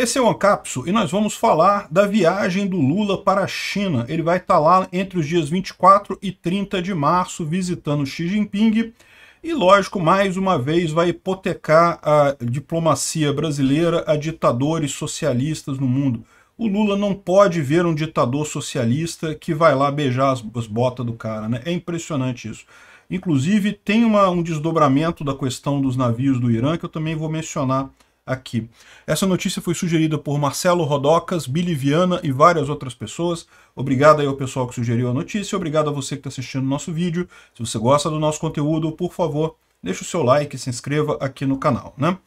Esse é o Ancapso e nós vamos falar da viagem do Lula para a China. Ele vai estar tá lá entre os dias 24 e 30 de março visitando Xi Jinping e, lógico, mais uma vez vai hipotecar a diplomacia brasileira a ditadores socialistas no mundo. O Lula não pode ver um ditador socialista que vai lá beijar as, as botas do cara, né? É impressionante isso. Inclusive, tem uma, um desdobramento da questão dos navios do Irã que eu também vou mencionar aqui. Essa notícia foi sugerida por Marcelo Rodocas, Billy Viana e várias outras pessoas. Obrigado aí ao pessoal que sugeriu a notícia, obrigado a você que está assistindo o nosso vídeo. Se você gosta do nosso conteúdo, por favor, deixe o seu like e se inscreva aqui no canal, né?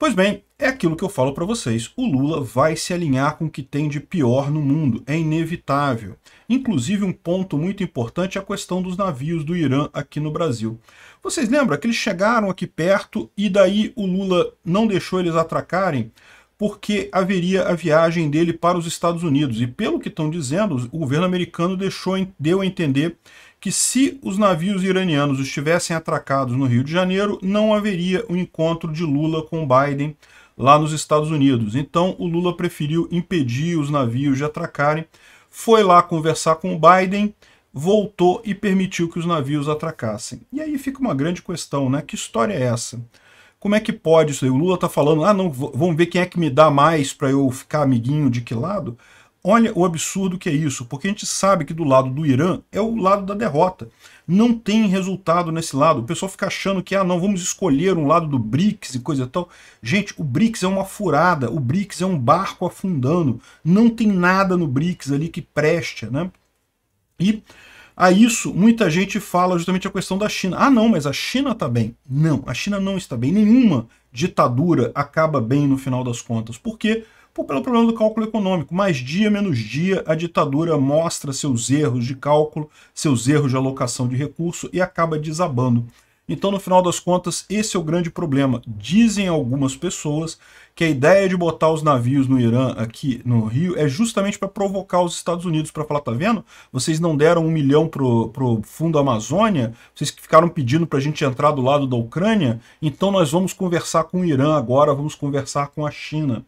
Pois bem, é aquilo que eu falo para vocês. O Lula vai se alinhar com o que tem de pior no mundo. É inevitável. Inclusive, um ponto muito importante é a questão dos navios do Irã aqui no Brasil. Vocês lembram que eles chegaram aqui perto e daí o Lula não deixou eles atracarem? porque haveria a viagem dele para os Estados Unidos. E pelo que estão dizendo, o governo americano deixou, deu a entender que se os navios iranianos estivessem atracados no Rio de Janeiro, não haveria o um encontro de Lula com Biden lá nos Estados Unidos. Então o Lula preferiu impedir os navios de atracarem, foi lá conversar com o Biden, voltou e permitiu que os navios atracassem. E aí fica uma grande questão, né? Que história é essa? Como é que pode isso aí? O Lula está falando, ah, não, vamos ver quem é que me dá mais para eu ficar amiguinho de que lado? Olha o absurdo que é isso, porque a gente sabe que do lado do Irã é o lado da derrota. Não tem resultado nesse lado. O pessoal fica achando que, ah, não, vamos escolher um lado do BRICS e coisa e tal. Gente, o BRICS é uma furada, o BRICS é um barco afundando. Não tem nada no BRICS ali que preste, né? E a isso, muita gente fala justamente a questão da China. Ah, não, mas a China está bem. Não, a China não está bem. Nenhuma ditadura acaba bem no final das contas. Por quê? Porque pelo problema do cálculo econômico. mais dia menos dia, a ditadura mostra seus erros de cálculo, seus erros de alocação de recurso e acaba desabando. Então, no final das contas, esse é o grande problema. Dizem algumas pessoas que a ideia de botar os navios no Irã aqui no Rio é justamente para provocar os Estados Unidos, para falar, tá vendo? Vocês não deram um milhão pro, o Fundo Amazônia, vocês ficaram pedindo para a gente entrar do lado da Ucrânia, então nós vamos conversar com o Irã agora, vamos conversar com a China.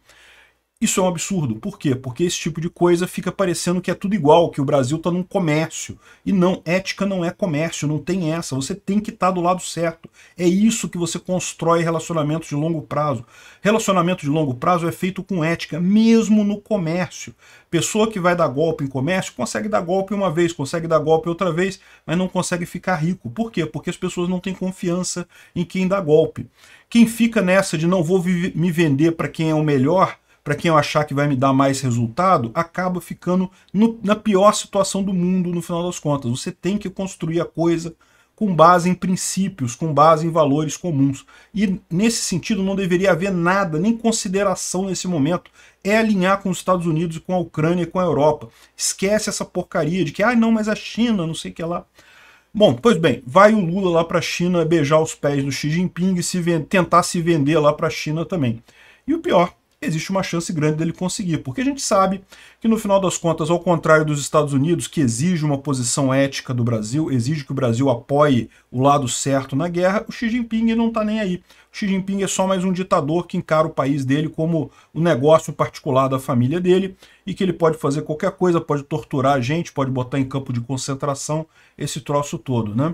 Isso é um absurdo. Por quê? Porque esse tipo de coisa fica parecendo que é tudo igual, que o Brasil está num comércio. E não, ética não é comércio, não tem essa. Você tem que estar tá do lado certo. É isso que você constrói relacionamentos de longo prazo. Relacionamento de longo prazo é feito com ética, mesmo no comércio. Pessoa que vai dar golpe em comércio consegue dar golpe uma vez, consegue dar golpe outra vez, mas não consegue ficar rico. Por quê? Porque as pessoas não têm confiança em quem dá golpe. Quem fica nessa de não vou me vender para quem é o melhor para quem eu achar que vai me dar mais resultado, acaba ficando no, na pior situação do mundo no final das contas. Você tem que construir a coisa com base em princípios, com base em valores comuns. E nesse sentido não deveria haver nada, nem consideração nesse momento. É alinhar com os Estados Unidos, com a Ucrânia e com a Europa. Esquece essa porcaria de que, ah, não, mas a China, não sei o que lá. Bom, pois bem, vai o Lula lá para a China beijar os pés do Xi Jinping e se tentar se vender lá para a China também. E o pior, existe uma chance grande dele conseguir, porque a gente sabe que no final das contas, ao contrário dos Estados Unidos, que exige uma posição ética do Brasil, exige que o Brasil apoie o lado certo na guerra, o Xi Jinping não está nem aí. O Xi Jinping é só mais um ditador que encara o país dele como o um negócio particular da família dele e que ele pode fazer qualquer coisa, pode torturar a gente, pode botar em campo de concentração esse troço todo, né?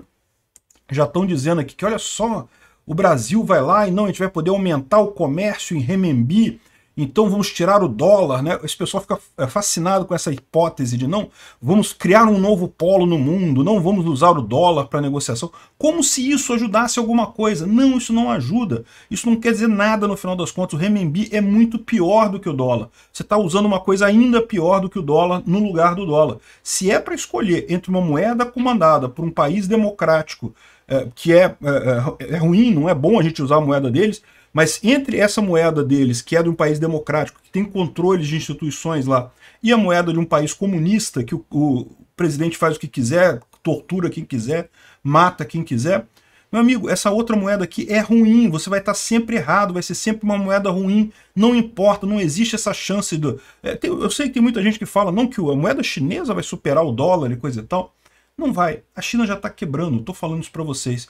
Já estão dizendo aqui que, olha só, o Brasil vai lá e não, a gente vai poder aumentar o comércio em remembi, então vamos tirar o dólar, né? Esse pessoal fica é, fascinado com essa hipótese de não, vamos criar um novo polo no mundo, não vamos usar o dólar para negociação, como se isso ajudasse alguma coisa. Não, isso não ajuda. Isso não quer dizer nada no final das contas. O renminbi é muito pior do que o dólar. Você está usando uma coisa ainda pior do que o dólar no lugar do dólar. Se é para escolher entre uma moeda comandada por um país democrático, é, que é, é, é, é ruim, não é bom a gente usar a moeda deles, mas entre essa moeda deles, que é de um país democrático, que tem controle de instituições lá, e a moeda de um país comunista, que o, o presidente faz o que quiser, tortura quem quiser, mata quem quiser, meu amigo, essa outra moeda aqui é ruim, você vai estar sempre errado, vai ser sempre uma moeda ruim, não importa, não existe essa chance do... É, tem, eu sei que tem muita gente que fala, não, que a moeda chinesa vai superar o dólar e coisa e tal. Não vai. A China já está quebrando, estou falando isso para vocês.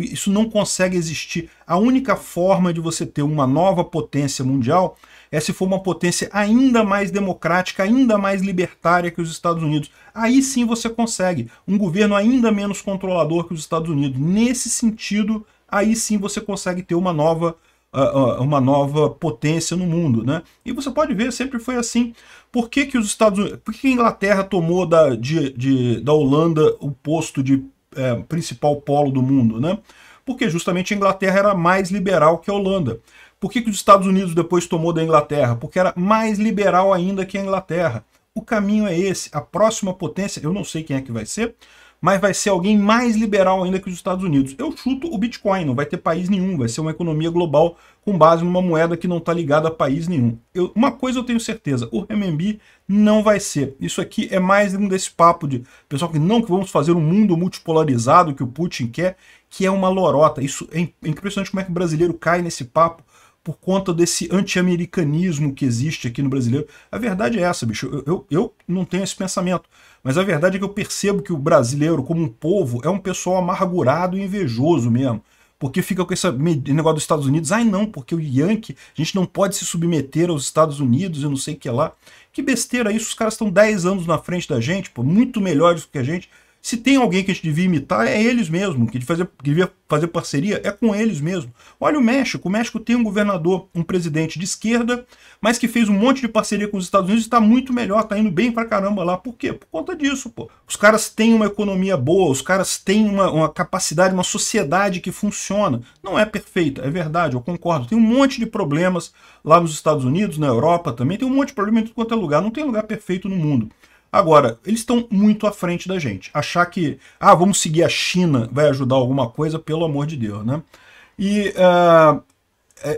isso não consegue existir. A única forma de você ter uma nova potência mundial é se for uma potência ainda mais democrática, ainda mais libertária que os Estados Unidos. Aí sim você consegue. Um governo ainda menos controlador que os Estados Unidos. Nesse sentido, aí sim você consegue ter uma nova uma nova potência no mundo, né? E você pode ver, sempre foi assim. Por que, que os Estados Unidos, por que a Inglaterra tomou da, de, de, da Holanda o posto de é, principal polo do mundo, né? Porque justamente a Inglaterra era mais liberal que a Holanda. Por que, que os Estados Unidos depois tomou da Inglaterra? Porque era mais liberal ainda que a Inglaterra. O caminho é esse. A próxima potência, eu não sei quem é que vai ser, mas vai ser alguém mais liberal ainda que os Estados Unidos. Eu chuto o Bitcoin, não vai ter país nenhum, vai ser uma economia global com base numa moeda que não está ligada a país nenhum. Eu, uma coisa eu tenho certeza, o renminbi não vai ser. Isso aqui é mais um desse papo de pessoal que não que vamos fazer um mundo multipolarizado que o Putin quer, que é uma lorota. Isso é, é impressionante como é que o brasileiro cai nesse papo por conta desse anti-americanismo que existe aqui no brasileiro. A verdade é essa, bicho. Eu, eu, eu, não tenho esse pensamento. Mas a verdade é que eu percebo que o brasileiro, como um povo, é um pessoal amargurado e invejoso mesmo. Porque fica com esse negócio dos Estados Unidos. Ai não, porque o Yankee, a gente não pode se submeter aos Estados Unidos e não sei o que lá. Que besteira isso, os caras estão 10 anos na frente da gente, pô, muito melhores do que a gente. Se tem alguém que a gente devia imitar, é eles mesmos Que, fazer, que devia fazer parceria é com eles mesmos Olha o México. O México tem um governador, um presidente de esquerda, mas que fez um monte de parceria com os Estados Unidos e está muito melhor, está indo bem pra caramba lá. Por quê? Por conta disso, pô. Os caras têm uma economia boa, os caras têm uma, uma capacidade, uma sociedade que funciona. Não é perfeita, é verdade, eu concordo. Tem um monte de problemas lá nos Estados Unidos, na Europa também, tem um monte de problema em tudo quanto é lugar. Não tem lugar perfeito no mundo. Agora, eles estão muito à frente da gente. Achar que, ah, vamos seguir a China, vai ajudar alguma coisa, pelo amor de Deus, né? E uh,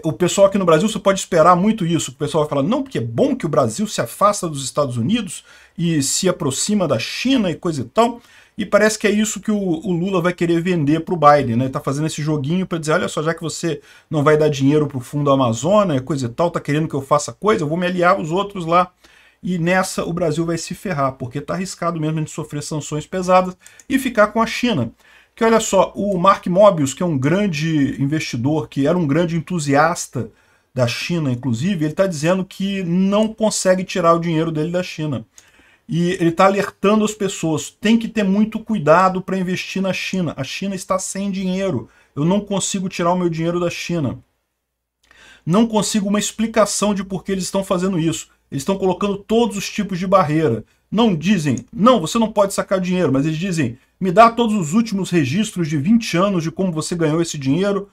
o pessoal aqui no Brasil, você pode esperar muito isso. O pessoal vai falar, não, porque é bom que o Brasil se afasta dos Estados Unidos e se aproxima da China e coisa e tal. E parece que é isso que o, o Lula vai querer vender para o Biden, né? Está tá fazendo esse joguinho para dizer, olha só, já que você não vai dar dinheiro para o fundo Amazônia, e coisa e tal, tá querendo que eu faça coisa, eu vou me aliar aos outros lá e nessa o Brasil vai se ferrar, porque está arriscado mesmo de sofrer sanções pesadas e ficar com a China. Que olha só, o Mark Mobius, que é um grande investidor, que era um grande entusiasta da China, inclusive, ele está dizendo que não consegue tirar o dinheiro dele da China. E ele está alertando as pessoas, tem que ter muito cuidado para investir na China. A China está sem dinheiro, eu não consigo tirar o meu dinheiro da China. Não consigo uma explicação de por que eles estão fazendo isso. Eles estão colocando todos os tipos de barreira. Não dizem, não, você não pode sacar dinheiro, mas eles dizem, me dá todos os últimos registros de 20 anos de como você ganhou esse dinheiro.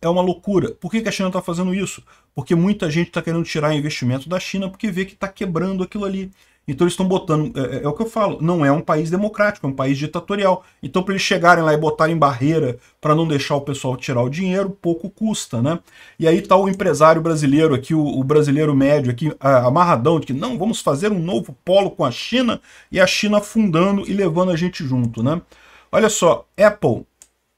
É uma loucura. Por que, que a China está fazendo isso? Porque muita gente está querendo tirar investimento da China porque vê que está quebrando aquilo ali. Então eles estão botando. É, é, é, o que eu falo, não é um país democrático, é um país ditatorial. Então, para eles chegarem lá e botarem barreira para não deixar o pessoal tirar o dinheiro, pouco custa, né? E aí tá o empresário brasileiro aqui, o, o brasileiro médio aqui, a, amarradão, de que não, vamos fazer um novo polo com a China e a China afundando e levando a gente junto, né? Olha só, Apple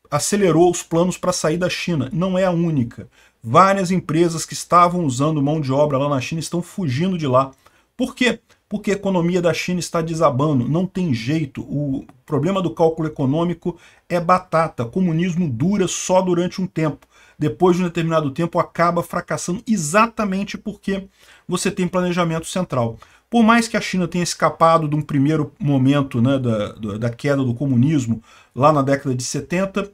acelerou os planos para sair da China. Não é a única. Várias empresas que estavam usando mão de obra lá na China estão fugindo de lá. Por quê? porque a economia da China está desabando, não tem jeito, o problema do cálculo econômico é batata, comunismo dura só durante um tempo, depois de um determinado tempo acaba fracassando exatamente porque você tem planejamento central. Por mais que a China tenha escapado de um primeiro momento né, da, da queda do comunismo lá na década de 70,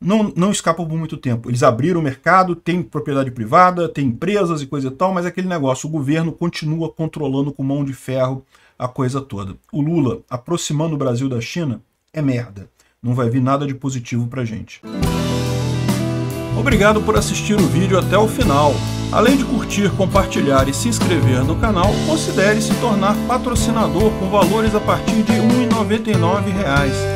não, não escapam por muito tempo. Eles abriram o mercado, tem propriedade privada, tem empresas e coisa e tal, mas é aquele negócio, o governo continua controlando com mão de ferro a coisa toda. O Lula aproximando o Brasil da China é merda. Não vai vir nada de positivo pra gente. Obrigado por assistir o vídeo até o final. Além de curtir, compartilhar e se inscrever no canal, considere se tornar patrocinador com valores a partir de R$ 1,99